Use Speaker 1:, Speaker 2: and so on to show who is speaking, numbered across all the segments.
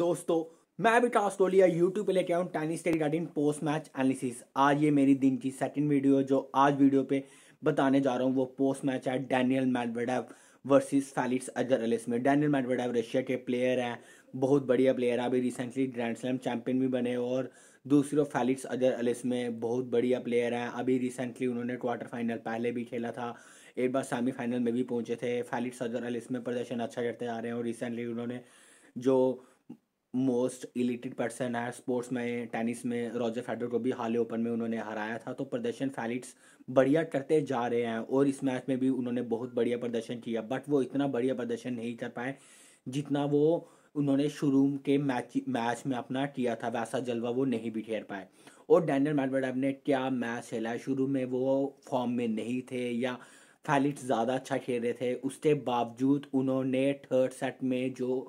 Speaker 1: दोस्तों मैं भी तो टोलिया यूट्यूब पे लेके आऊँ टेनिस के रिगार्डिंग पोस्ट मैच एनालिसिस आज ये मेरी दिन की सेकंड वीडियो जो आज वीडियो पे बताने जा रहा हूँ वो पोस्ट मैच है Daniel Medvedev versus Felix Auger Aliassime में डैनियल मैडवेडेव रशिया के प्लेयर हैं बहुत बढ़िया प्लेयर है अभी रिसेंटली ग्रैंड स्लैम चैंपियन भी बने और दूसरी ओर फेलिक्स अजर अलिस में बहुत बढ़िया प्लेयर हैं अभी रिसेंटली उन्होंने क्वार्टर फाइनल पहले भी खेला था एक बार सेमीफाइनल में भी पहुंचे थे फेलिक्स अजर अलिस में प्रदर्शन अच्छा करते जा रहे हैं और रिसेंटली उन्होंने जो मोस्ट इलिटेड पर्सन है स्पोर्ट्स में टेनिस में रॉजर फेडर को भी हाल ओपन में उन्होंने हराया था तो प्रदर्शन फैलिट्स बढ़िया करते जा रहे हैं और इस मैच में भी उन्होंने बहुत बढ़िया प्रदर्शन किया बट वो इतना बढ़िया प्रदर्शन नहीं कर पाए जितना वो उन्होंने शुरू के मैच मैच में अपना किया था वैसा जलवा वो नहीं बिखेर पाए और डैनियल मैडवर्ड ने क्या मैच खेला शुरू में वो फॉर्म में नहीं थे या फैलिट्स ज़्यादा अच्छा खेल रहे थे उसके बावजूद उन्होंने थर्ड सेट में जो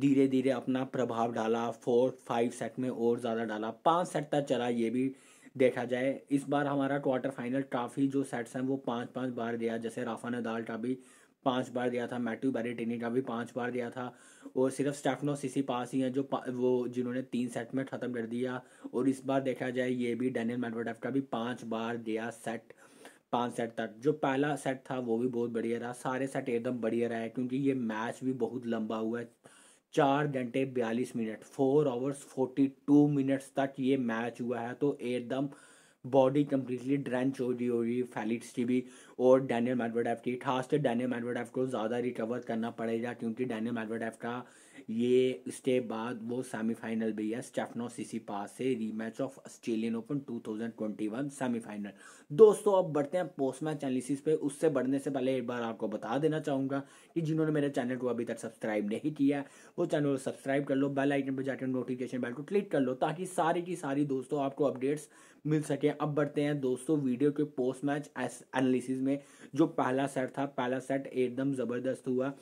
Speaker 1: धीरे धीरे अपना प्रभाव डाला फोर फाइव सेट में और ज़्यादा डाला पाँच सेट तक चला ये भी देखा जाए इस बार हमारा क्वार्टर फाइनल ट्रॉफी जो सेट्स हैं वो पाँच पाँच बार दिया जैसे राफा नदाल ट्रॉफी पाँच बार दिया था मैट्यू बैरेटिनी भी पाँच बार दिया था और सिर्फ स्टेफनो सीसी पास ही हैं जो वो जिन्होंने तीन सेट में ख़त्म कर दिया और इस बार देखा जाए ये भी डैनियल मेडवेडेव का भी पाँच बार दिया सेट पाँच सेट तक जो पहला सेट था वो भी बहुत बढ़िया रहा सारे सेट एकदम बढ़िया रहा है क्योंकि ये मैच भी बहुत लंबा हुआ है चार घंटे बयालीस minute four hours forty two minutes तक ये मैच हुआ है तो एकदम बॉडी कम्प्लीटली ड्रेंच हो रही होगी फैलिट्स की भी और डैनियल मेडवेडेव की खास कर डैनियल मेडवेडेव को ज़्यादा रिकवर करना पड़ेगा क्योंकि डैनियल मेडवेडेव का ये इसके बाद वो सेमीफाइनल भी है स्टेफनो सीसी पास से rematch of Australian Open 2021 semifinal दोस्तों अब बढ़ते हैं पोस्ट मैच एनालिसिस पे उससे बढ़ने से पहले एक बार आपको बता देना चाहूँगा कि जिन्होंने मेरे चैनल को अभी तक सब्सक्राइब नहीं किया वो चैनल को सब्सक्राइब कर लो बेल आइकन पर जाकर नोटिफिकेशन बेल को क्लिक कर लो ताकि सारी की सारी दोस्तों आपको अपडेट्स मिल सके अब बढ़ते हैं दोस्तों वीडियो के पोस्ट मैच एनालिसिस में में जो पहला सेट था पहला सेट एकदम ज़बरदस्त हुआ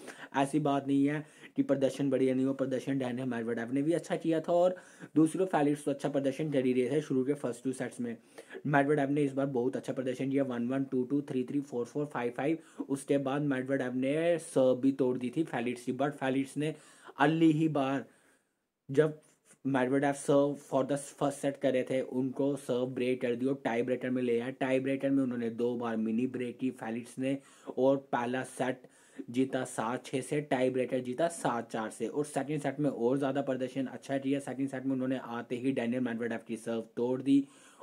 Speaker 1: ऐसी बात नहीं है कि प्रदर्शन बढ़िया नहीं हुआ प्रदर्शन डैन मैरवाडेव ने भी अच्छा किया था और दूसरों फैलिट्स तो अच्छा प्रदर्शन ही रहे थे शुरू के फर्स्ट टू सेट्स में मैडवाडेव ने इस बार बहुत अच्छा प्रदर्शन किया one one two two three three four four five five उसके बाद मैडवाडेव ने सर्व भी तोड़ दी थी फैलिट्स की बट फैलिट्स ने अली ही बार जब Medvedev serve for the first set करे थे उनको सर्व ब्रेक कर दिया टाई ब्रेकर में ले आया टाई ब्रेकर में उन्होंने दो बार मिनी ब्रेक की फैलिट्स ने और पहला सेट जीता सात छः से टाई ब्रेकर जीता सात चार से और सेकंड सेट में और ज़्यादा प्रदर्शन अच्छा किया सेकंड सेट में उन्होंने आते ही डैनियल मैडवेडेव की सर्व तोड़ दी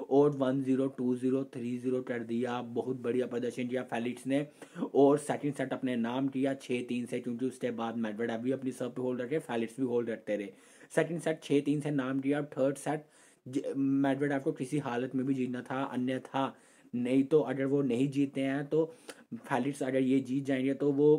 Speaker 1: और one zero two zero three zero कर दिया बहुत बढ़िया प्रदर्शन किया फेलिक्स ने और सेकंड सेट अपने नाम किया छः तीन से क्योंकि उसके बाद मैडवेडेव भी अपनी सर्व होल्ड रखे फेलिक्स भी होल्ड रखते रहे सेकंड सेट छः तीन से नाम किया थर्ड सेट मेडवेडेव को किसी हालत में भी जीतना था अन्यथा नहीं तो अगर वो नहीं जीते हैं तो फैलिट्स अगर ये जीत जाएंगे तो वो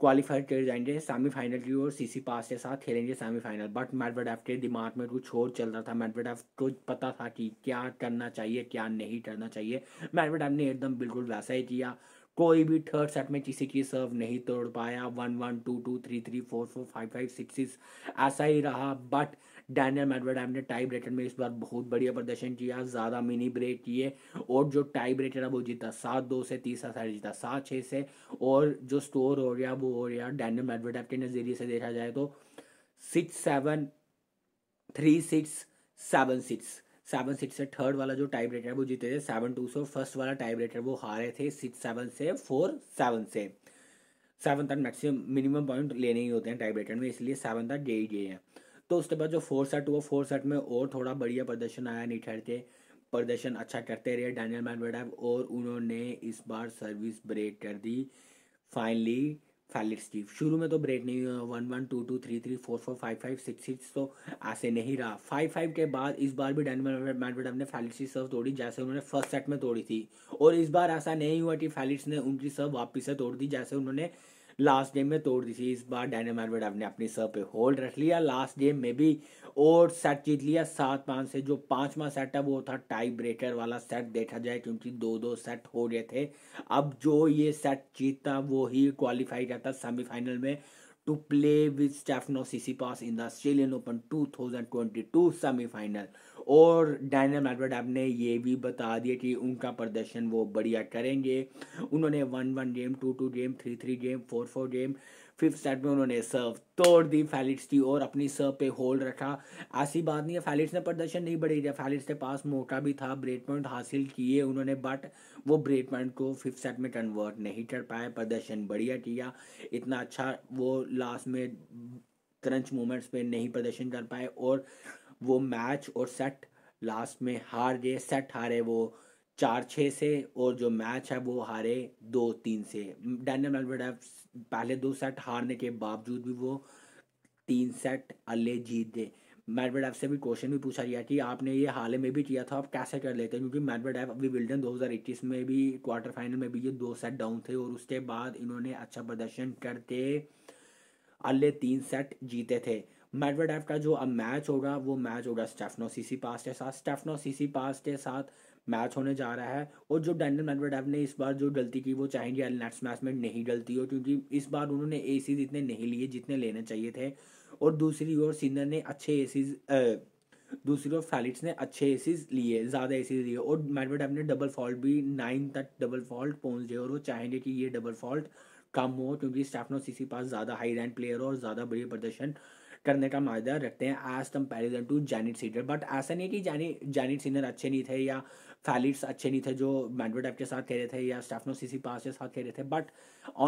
Speaker 1: क्वालिफाई कर जाएंगे सेमीफाइनल की ओर सीसी पास के साथ खेलेंगे सेमीफाइनल बट मेडवेडेव के दिमाग में कुछ और चल रहा था मेडवेडेव को पता था कि क्या करना चाहिए क्या नहीं करना चाहिए मेडवेडेव ने एकदम बिल्कुल वैसा ही किया कोई भी थर्ड सेट में किसी की सर्व नहीं तोड़ पाया one one two two three three four four five five six six ऐसा ही रहा बट डैनियल मेडवेडेव ने टाई ब्रेकर में इस बार बहुत बढ़िया प्रदर्शन किया ज़्यादा मिनी ब्रेक किए और जो टाई ब्रेकर है वो जीता सात दो से तीसरा साइड जीता सात छः से और जो स्टोर हो गया वो हो गया डैनियल मेडवेडेव के नज़रिए से देखा जाए तो six seven three six seven six seven six से थर्ड वाला जो टाइप रेटर है वो जीते थे सेवन टू से फर्स्ट वाला टाइप रेटर वो हारे थे सिक्स सेवन से फोर सेवन से सेवन तक मैक्सिमम मिनिमम पॉइंट लेने ही होते हैं टाइप रेटर में इसलिए सेवन तक गए ही गए हैं तो उसके बाद जो फोर सेट हुआ फोर सेट में और थोड़ा बढ़िया प्रदर्शन आया नहीं के प्रदर्शन अच्छा करते रहे डैनियल मैनवेडेव और उन्होंने इस बार सर्विस ब्रेक कर दी फाइनली फैलिड स्टीव शुरू में तो ब्रेक नहीं हुआ one one two two three three four four five five six six तो ऐसे नहीं रहा फाइव फाइव के बाद इस बार भी डेनवर मैडवेडव ने फैलिड की सर्व तोड़ी जैसे उन्होंने फर्स्ट सेट में तोड़ी थी और इस बार ऐसा नहीं हुआ कि फैलिड्स ने उनकी सर्व वापस से तोड़ दी जैसे उन्होंने लास्ट गेम में तोड़ दी थी इस बार डैनियल मेडवेडेव ने अपने सर पे होल्ड रख लिया लास्ट गेम में भी और सेट जीत लिया सात पाँच से जो पांचवा सेट है वो था टाई ब्रेकर वाला सेट देखा जाए क्योंकि दो दो सेट हो गए थे अब जो ये सेट जीतता वो ही क्वालिफाई करता सेमीफाइनल में to play with Stefano Tsitsipas in the Australian Open 2022 semifinal और डैनियल मेडवेड ने ये भी बता दिया कि उनका प्रदर्शन वो बढ़िया करेंगे उन्होंने one one game two two game three three game four four game fifth set में उन्होंने सर्व तोड़ दी फैलिट्स की और अपनी सर्व पे होल्ड रखा ऐसी बात नहीं है फैलिट्स ने प्रदर्शन नहीं बढ़ी दिया फैलिट्स के पास मोटा भी था ब्रेक पॉइंट हासिल किए उन्होंने बट वो ब्रेक पॉइंट को फिफ्थ सेट में कन्वर्ट नहीं कर पाए प्रदर्शन बढ़िया किया इतना अच्छा वो लास्ट में क्रंच मोमेंट्स पे नहीं प्रदर्शन कर पाए और वो मैच और सेट लास्ट में हार गए सेट हारे वो चार छः से और जो मैच है वो हारे दो तीन से डैनियल मेडवेडेव पहले दो सेट हारने के बावजूद भी वो तीन सेट अल्ले जीत गए मेडवेडेव से भी क्वेश्चन भी पूछा गया कि आपने ये हाल में भी किया था आप कैसे कर लेते हैं क्योंकि मेडवेडेव अभी विल्डन 2021 में भी क्वार्टर फाइनल में भी ये दो सेट डाउन थे और उसके बाद इन्होंने अच्छा प्रदर्शन करके अल्ले तीन सेट जीते थे मेडवेडेव का जो अब मैच होगा वो मैच होगा स्टेफनो सीसी पास के साथ स्टेफनो सीसी पास के साथ मैच होने जा रहा है और जो डैनियल मेडवेडेव ने इस बार जो गलती की वो चाहेंगे इंडिया नेट्स मैच में नहीं गलती हो क्योंकि इस बार उन्होंने सीज इतने नहीं लिए जितने लेने चाहिए थे और दूसरी ओर सिन्नर ने अच्छे एसीज दूसरी ओर फैलिट्स ने अच्छे एसीज़ लिए ज़्यादा एसीज लिए और मैडवेडेव ने डबल फॉल्ट भी नाइन तक डबल फॉल्ट पहुँच गए और वो चाहेंगे कि ये डबल फॉल्ट कम हो क्योंकि स्टेफनो सीसी पास ज़्यादा हाई रैंक प्लेयर हो और ज़्यादा बढ़िया प्रदर्शन करने का मायदा रखते हैं as comparison to Jannik Sinner but ऐसा नहीं है कि जैनी जैनिट सीनियर अच्छे नहीं थे या फैलिट्स अच्छे नहीं थे जो मैंडोडेप के साथ खेले थे या स्टेफनो सीसी पास के साथ खेले थे but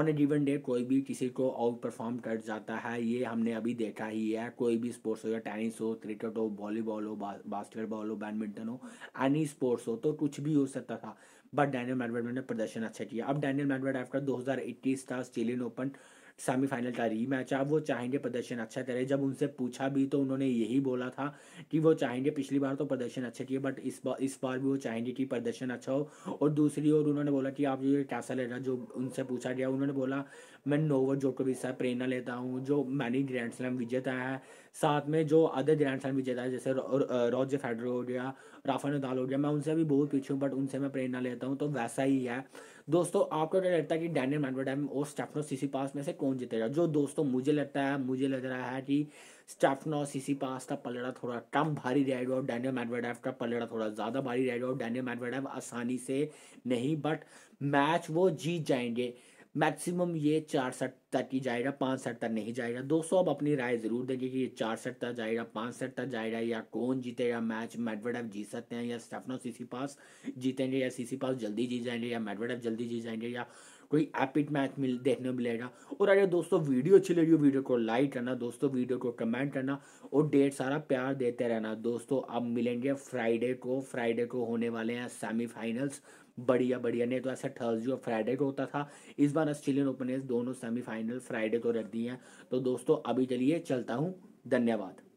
Speaker 1: on a given day कोई भी किसी को आउट परफॉर्म कर जाता है ये हमने अभी देखा ही है कोई भी स्पोर्ट्स हो या टेनिस हो क्रिकेट हो वॉलीबॉल हो बास्केटबॉल हो बैडमिंटन हो एनी स्पोर्ट्स हो तो कुछ भी हो सकता था बट डैनियल मेडवेडेव ने प्रदर्शन अच्छा किया अब डैनियल मेडवेडेव का इक्कीस का स्टेलियन ओपन सेमीफाइनल का मैच है वो चाहेंगे प्रदर्शन अच्छा करे जब उनसे पूछा भी तो उन्होंने यही बोला था कि वो चाहेंगे पिछली बार तो प्रदर्शन अच्छा किए बट इस बार इस बार भी वो चाहेंगे कि प्रदर्शन अच्छा हो और दूसरी ओर उन्होंने बोला कि आप ये कैसा ले जो उनसे पूछा गया उन्होंने बोला मैं नोवर जोकोविच से प्रेरणा लेता हूँ जो मैनी ग्रैंड स्लैम विजेता है साथ में जो अदर ग्रैंड स्लैम विजेता है जैसे रोज फेडर हो गया राफेल नदाल हो गया मैं उनसे भी बहुत पीछे हूँ बट उनसे मैं प्रेरणा लेता हूँ तो वैसा ही है दोस्तों आपको क्या लगता है कि डैनियल मैडवेडेम और स्टेफनो सीसी पास में से कौन जीतेगा जो दोस्तों मुझे लगता है मुझे लग रहा है कि स्टेफनो सीसी पास का पलड़ा थोड़ा कम भारी रहेगा और डैनियल मैडवेडेव का पलड़ा थोड़ा ज़्यादा भारी रहेगा और डैनियल मैडवेडेव आसानी से नहीं बट मैच वो जीत जाएंगे मैक्सिमम ये चार सेट तक ही जाएगा पाँच सट तक नहीं जाएगा दोस्तों आप अपनी राय ज़रूर देंगे कि ये चार सेट तक जाएगा पाँच सेट तक जाएगा या कौन जीतेगा मैच मेडवेडव जीत सकते हैं या स्टेफनो सीसी पास जीतेंगे या सीसी पास जल्दी जीत जाएंगे या मेडवेडव जल्दी जीत जाएंगे या कोई एपिड मैच मिल देखने मिलेगा और अगर दोस्तों वीडियो अच्छी लगी हो वीडियो को लाइक करना दोस्तों वीडियो को कमेंट करना और डेट सारा प्यार देते रहना दोस्तों अब मिलेंगे फ्राइडे को फ्राइडे को होने वाले हैं सेमीफाइनल्स बढ़िया बढ़िया नहीं तो ऐसा थर्सडे और फ्राइडे को होता था इस बार ऑस्ट्रेलियन ओपन ने दोनों सेमीफाइनल फ्राइडे को रख दिए हैं तो दोस्तों अभी चलिए चलता हूँ धन्यवाद